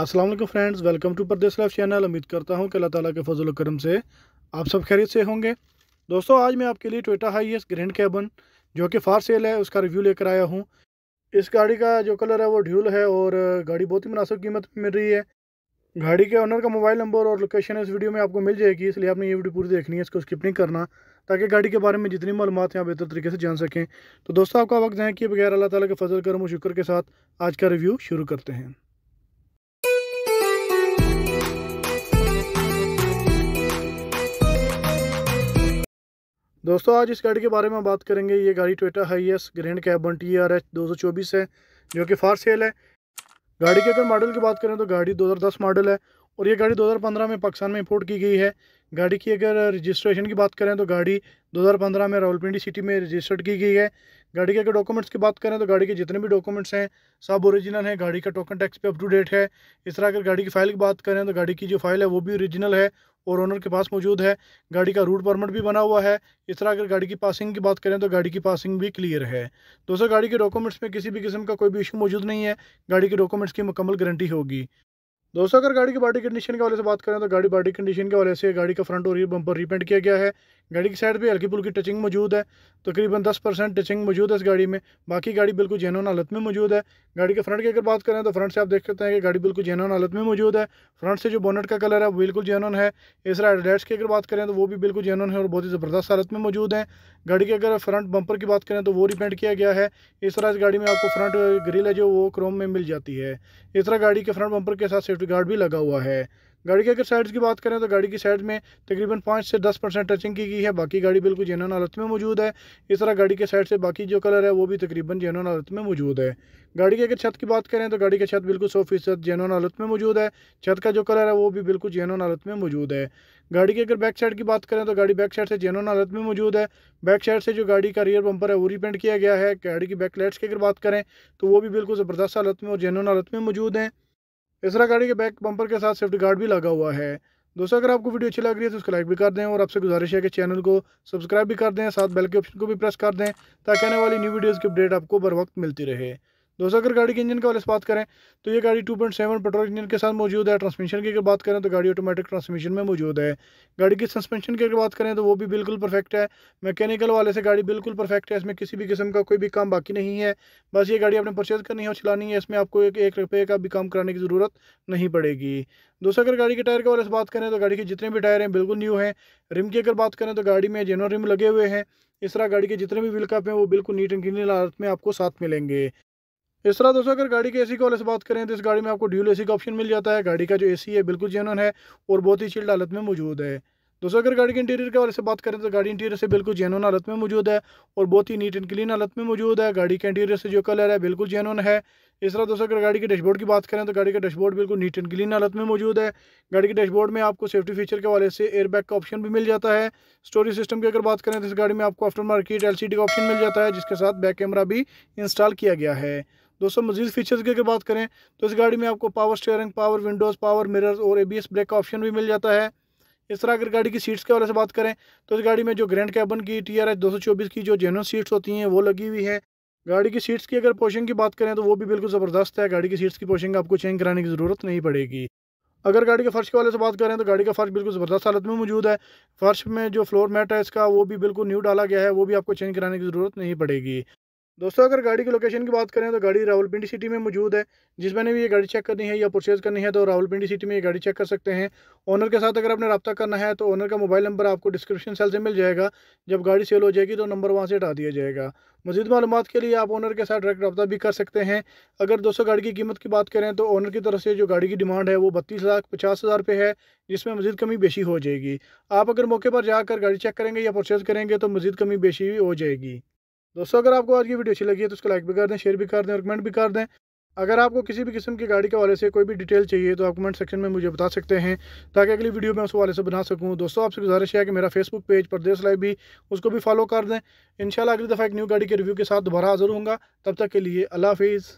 Aslam friends welcome to Pardesh life channel उम्मीद करता हूँ कि अल्लाह ताला के फजल करम से आप सब खैरियत से होंगे दोस्तों आज मैं आपके लिए टोटा हाई ग्रैंड कैबन जो कि फार सेल है उसका रिव्यू लेकर आया हूँ इस गाड़ी का जो कलर है वो ड्यूल है और गाड़ी बहुत ही मुनासिब कीमत में मिल रही है गाड़ी के ऑनर का मोबाइल नंबर और लोकेशन इस वीडियो में आपको मिल जाएगी इसलिए आपने ये वीडियो पूरी देखनी है इसको स्किप नहीं करना ताकि गाड़ी के बारे में जितनी मालूम हैं आप बेहतर तरीके से जान सकें तो दोस्तों आपका वक्त है कि बगैर अल्लाह ताला के फजल करम और शुक्र के साथ आज का रिव्यू शुरू करते हैं दोस्तों आज इस गाड़ी के बारे में बात करेंगे ये गाड़ी Toyota Hiace grand cabin T R H दो है जो कि फार सेल है गाड़ी के अगर मॉडल की बात करें तो गाड़ी 2010 मॉडल है और ये गाड़ी 2015 में पाकिस्तान में इंपोर्ट की गई है गाड़ी की अगर रजिस्ट्रेशन की बात करें तो गाड़ी 2015 में रावलपिंडी सिटी में रजिस्टर्ड की गई है गाड़ी के अगर डॉक्यूमेंट्स की बात करें तो गाड़ी के जितने भी डॉक्यूमेंट्स हैं सब ओरिजिनल हैं गाड़ी का टोकन टैक्स पे अप टू डेट है इस तरह अगर गाड़ी की फ़ाइल की बात करें तो गाड़ी की जो फाइल है वो भी ओरिजिनल है और ओनर के पास मौजूद है गाड़ी का रूट परमिट भी बना हुआ है इस तरह अगर गाड़ी की पासिंग की बात करें तो गाड़ी की पासिंग भी क्लियर है दोस्तों गाड़ी के डॉक्यूमेंट्स में किसी भी किस्म का कोई भी इशू मौजूद नहीं है गाड़ी के डॉक्यूमेंट्स की मुकम्मल गारंटी होगी दोस्तों अगर गाड़ी की बॉडी कंडीशन के वाले से बात करें तो गाड़ी बॉडी कंडीशन के वाले से गाड़ी का फ्रंट और बम्पर रीपेंट किया गया है गाड़ी की साइड भी हल्की फुल्की टचिंग मौजूद है तकरीबन दस परसेंट टचिंग मौजूद है इस गाड़ी में बाकी गाड़ी बिल्कुल जैनोन हालत में मौजूद है गाड़ी के फ्रंट की अगर बात करें तो फ्रंट से आप देख सकते हैं कि गाड़ी बिल्कुल जैनोन हालत में मौजूद है फ्रंट से जो बोनट का कलर है वो बिल्कुल जैनोन है इस हेडलाइट्स की अगर बात करें तो वो भी बिल्कुल जैनोन है और बहुत ही ज़बरदस्त हालत में मौजूद है गाड़ी के अगर फ्रंट बम्पर की बात करें तो वो रिपेंट किया गया है इस तरह इस गाड़ी में आपको फ्रंट ग्रिल है जो वो क्रोम में मिल जाती है इस तरह गाड़ी के फ्रंट बम्पर के साथ सेफ्टी गार्ड भी लगा हुआ है गाड़ी की अगर साइड्स की बात करें तो गाड़ी की साइड में तकरीबन पाँच से दस परसेंट टचिंग की गई है बाकी गाड़ी बिल्कुल जेनन हालत में मौजूद है इस तरह गाड़ी के साइड से बाकी जो कलर है वो भी तकरीबन जेनन हालत में मौजूद है गाड़ी की अगर छत की बात करें तो गाड़ी की छत बिल्कुल सौ फीसद जेनन हालत में मौजूद है छत का जो कलर है वो भी बिल्कुल जेनन हालत में मौजूद है गाड़ी की अगर बैक साइड की बात करें तो गाड़ी बैक साइड से जेनन हालत में मौजूद है बैक साइड से जो गाड़ी का रियर बम्पर है वो रिपेंट किया गया है गाड़ी की बैक लाइट्स की अगर बात करें तो वो भी बिल्कुल ज़बरदस्त हालत में और जेनन हालत में मौजूद हैं इस तरह गाड़ी के बैक बम्पर के साथ सेफ्टी गार्ड भी लगा हुआ है दोस्तों अगर आपको वीडियो अच्छी लग रही है तो उसको लाइक भी कर दें और आपसे गुजारिश है कि चैनल को सब्सक्राइब भी कर दें साथ बेल के ऑप्शन को भी प्रेस कर दें ताकि आने वाली न्यू वीडियोज़ की अपडेट आपको बर वक्त मिलती रहे दोस्तों अगर गाड़ी के इंजन के वाले से बात करें तो ये गाड़ी 2.7 पेट्रोल इंजन के साथ मौजूद है ट्रांसमिशन की अगर बात करें तो गाड़ी ऑटोमेटिक ट्रांसमिशन में मौजूद है गाड़ी की सस्पेंशन की अगर बात करें तो वो भी बिल्कुल परफेक्ट है मैकेनिकल वाले से गाड़ी बिल्कुल परफेक्ट है इसमें किसी भी किस्म का कोई भी काम बाकी नहीं है बस ये गाड़ी आपने परचेज करनी है और चलानी है इसमें आपको एक एक रुपये का भी काम कराने की ज़रूरत नहीं पड़ेगी दोस्तों अगर गाड़ी के टायर के वाले से बात करें तो गाड़ी के जितने भी टायर हैं बिल्कुल न्यू हैं रिम की अगर बात करें तो गाड़ी में जेनवर रिम लगे हुए हैं इस तरह गाड़ी के जितने भी व्हील हैं वो बिल्कुल नीट एंड क्लीन हालत में आपको साथ मिलेंगे इस तरह दोस्तों अगर गाड़ी के एसी के से बात करें तो इस गाड़ी में आपको ड्यूल एसी का ऑप्शन मिल जाता है गाड़ी का जो एसी है बिल्कुल जेनवन है और बहुत ही चिल्ड हालत में मौजूद है दोस्तों अगर गाड़ी के इंटीरियर के वाले से बात करें तो गाड़ी इंटीरियर से बिल्कुल जेनवन हालत में मौजूद है और बहुत ही नीट एंड क्लीन हालत में मौजूद है गाड़ी के इंटीरियर से जो कलर है बिल्कुल जेनवन है इस तरह दोस्तों अगर गाड़ी के डैशबोर्ड की बात करें तो गाड़ी का डैशबोर्ड बिल्कुल नीट एंड क्लीन हालत में मौजूद है गाड़ी के डैशबोर्ड में आपको सेफ्टी फीचर के वाले से एयरबैग का ऑप्शन भी मिल जाता है स्टोरेज सिस्टम की अगर बात करें तो इस गाड़ी में आपको आफ्टर मार्केट एल का ऑप्शन मिल जाता है जिसके साथ बैक कैमरा भी इंस्टॉल किया गया है दोस्तों मजीद फीचर्स की अगर बात करें तो इस गाड़ी में आपको power steering power windows power mirrors और एबीएस ब्रेक का ऑप्शन भी मिल जाता है इस तरह अगर गाड़ी की सीट्स के वाले से बात करें तो इस गाड़ी में जो ग्रैंड कैबन की टी आर दो सौ चौबीस की जो जेनुअन सीट्स होती हैं वो लगी हुई है गाड़ी की सीट्स की अगर पोशिंग की बात करें तो वो भी बिल्कुल ज़बरदस्त है गाड़ी की सीट्स की पोशिंग आपको चेंज कराने की ज़रूरत नहीं पड़ेगी अगर गाड़ी के फर्श के वाले से बात करें तो गाड़ी का फर्श बिल्कुल ज़बरदस्त हालत में मौजूद है फर्श में जो फ्लोर मैट है इसका वो भी बिल्कुल न्यू डाला गया है वो भी आपको चेंज कराने की ज़रूरत नहीं पड़ेगी दोस्तों अगर गाड़ी की लोकेशन की बात करें तो गाड़ी रावलपिंडी सिटी में मौजूद है जिस मैंने भी ये गाड़ी चेक करनी है या परचेज़ करनी है तो रावलपिंडी सिटी में ये गाड़ी चेक कर सकते हैं ओनर के साथ अगर आपने रब्ता करना है तो ओनर का मोबाइल नंबर आपको डिस्क्रिप्शन सेल से मिल जाएगा जब गाड़ी सेल हो जाएगी तो नंबर वहाँ से हटा दिया जाएगा मजीद मालूम के लिए आप ओनर के साथ डायरेक्ट रब्ता भी कर सकते हैं अगर दोस्तों गाड़ी की कीमत की बात करें तो ओनर की तरफ से जो गाड़ी की डिमांड है वो बत्तीस लाख पचास हज़ार रुपये है जिसमें मजीद कमी बेशी हो जाएगी आप अगर मौके पर जाकर गाड़ी चेक करेंगे या परचेज़ करेंगे तो मजीद कमी बेशी हो जाएगी दोस्तों अगर आपको आज की वीडियो अच्छी लगी है तो उसको लाइक भी कर दें शेयर भी कर दें और कमेंट भी कर दें अगर आपको किसी भी किस्म की गाड़ी के वाले से कोई भी डिटेल चाहिए तो आप कमेंट सेक्शन में मुझे बता सकते हैं ताकि अगली वीडियो में उस वाले से बना सकूं दोस्तों आपसे गुजारिश है कि मेरा फेसबुक पेज परदेश लाइव भी उसको भी फॉलो कर दें इंशाल्लाह अगली दफ़ा एक न्यू गाड़ी के रिव्यू के साथ दोबारा हाजिर हूँ तब तक के लिए अल्लाह हाफिज़